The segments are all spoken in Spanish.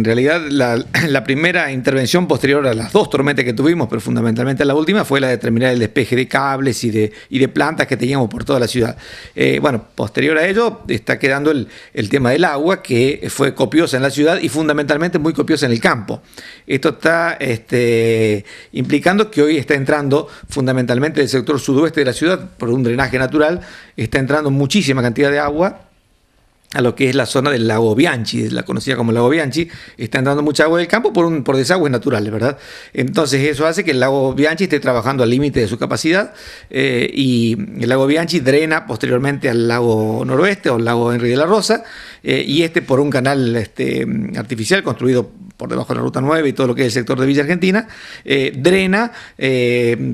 En realidad, la, primera intervención posterior a las dos tormentas que tuvimos, pero fundamentalmente la última, fue la de terminar el despeje de cables y de, y de plantas que teníamos por toda la ciudad. Eh, bueno, posterior a ello está quedando el, tema del agua, que fue copiosa en la ciudad y fundamentalmente muy copiosa en el campo. Esto está este, implicando que hoy está entrando fundamentalmente el sector sudoeste de la ciudad, por un drenaje natural, está entrando muchísima cantidad de agua a lo que es la zona del lago Bianchi, la conocida como lago Bianchi, están dando mucha agua del campo por, por desagües naturales, ¿verdad? Entonces eso hace que el lago Bianchi esté trabajando al límite de su capacidad eh, y el lago Bianchi drena posteriormente al lago noroeste o al lago Enrique de la Rosa eh, y este por un canal este, artificial construido por debajo de la Ruta 9 y todo lo que es el sector de Villa Argentina, eh, drena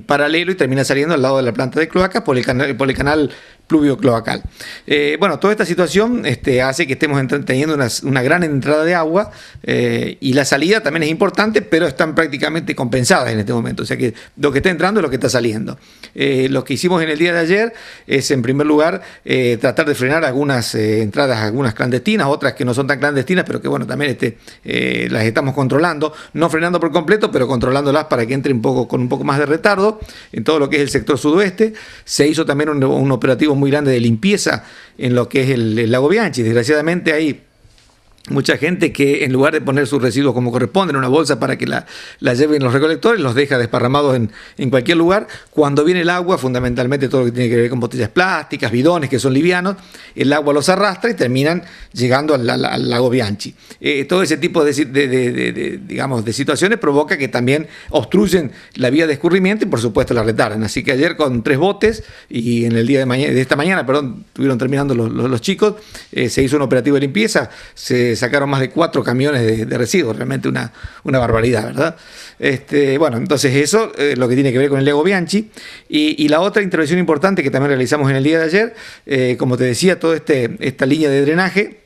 paralelo y termina saliendo al lado de la planta de cloacas por el, canal, por el canal pluvio cloacal. Eh, bueno, toda esta situación este, hace que estemos teniendo una, gran entrada de agua eh, y la salida también es importante, pero están prácticamente compensadas en este momento. O sea que lo que está entrando es lo que está saliendo. Eh, lo que hicimos en el día de ayer es, en primer lugar, tratar de frenar algunas entradas, algunas clandestinas, otras que no son tan clandestinas, pero que bueno, también este, las estamos controlando, no frenando por completo, pero controlándolas para que entre poco, con un poco más de retardo en todo lo que es el sector sudoeste. Se hizo también un operativo muy grande de limpieza en lo que es el, lago Bianchi. Desgraciadamente hay mucha gente que en lugar de poner sus residuos como corresponde en una bolsa para que la, la lleven los recolectores, los deja desparramados en, cualquier lugar. Cuando viene el agua, fundamentalmente todo lo que tiene que ver con botellas plásticas, bidones que son livianos, el agua los arrastra y terminan llegando al, lago Bianchi. Eh, todo ese tipo de, digamos, de situaciones provoca que también obstruyen la vía de escurrimiento y por supuesto la retardan. Así que ayer con tres botes y en el día de, mañana, de esta mañana, perdón, estuvieron terminando los, chicos, eh, se hizo un operativo de limpieza, se sacaron más de cuatro camiones de, residuos, realmente una, una barbaridad, ¿verdad? Este, bueno, entonces eso es eh, lo que tiene que ver con el Lego Bianchi. Y, la otra intervención importante que también realizamos en el día de ayer, eh, como te decía, toda este, esta línea de drenaje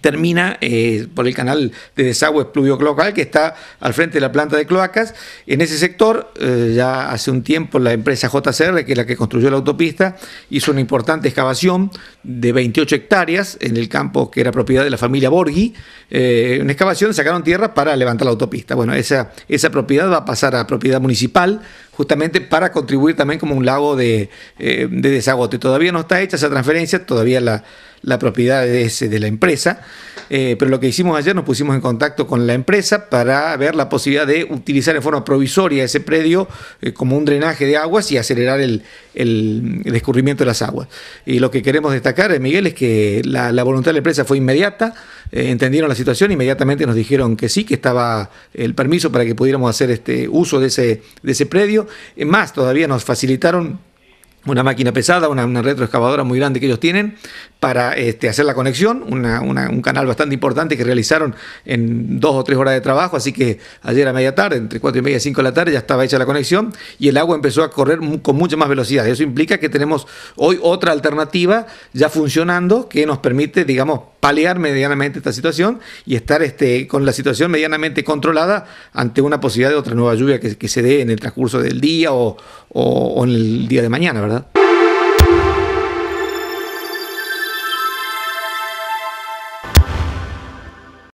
termina eh, por el canal de desagüe desagües local que está al frente de la planta de cloacas. En ese sector, eh, ya hace un tiempo, la empresa JCR, que es la que construyó la autopista, hizo una importante excavación de 28 hectáreas en el campo que era propiedad de la familia Borghi. Eh, una excavación, sacaron tierra para levantar la autopista. Bueno, esa, esa propiedad va a pasar a propiedad municipal justamente para contribuir también como un lago eh, de, desagote. Todavía no está hecha esa transferencia, todavía la, propiedad es eh, de la empresa, eh, pero lo que hicimos ayer nos pusimos en contacto con la empresa para ver la posibilidad de utilizar en forma provisoria ese predio como un drenaje de aguas y acelerar el, el, de las aguas. Y lo que queremos destacar, Miguel, es que la, voluntad de la empresa fue inmediata, entendieron la situación, inmediatamente nos dijeron que sí, que estaba el permiso para que pudiéramos hacer este uso de ese, de ese predio eh, más todavía nos facilitaron una máquina pesada, una, retroexcavadora muy grande que ellos tienen para este, hacer la conexión, un canal bastante importante que realizaron en dos o tres horas de trabajo, así que ayer a media tarde, entre cuatro y media y cinco de la tarde ya estaba hecha la conexión y el agua empezó a correr con mucha más velocidad. Eso implica que tenemos hoy otra alternativa ya funcionando que nos permite, digamos, Palear medianamente esta situación y estar este, con la situación medianamente controlada ante una posibilidad de otra nueva lluvia que, se dé en el transcurso del día o, o, o en el día de mañana, ¿verdad?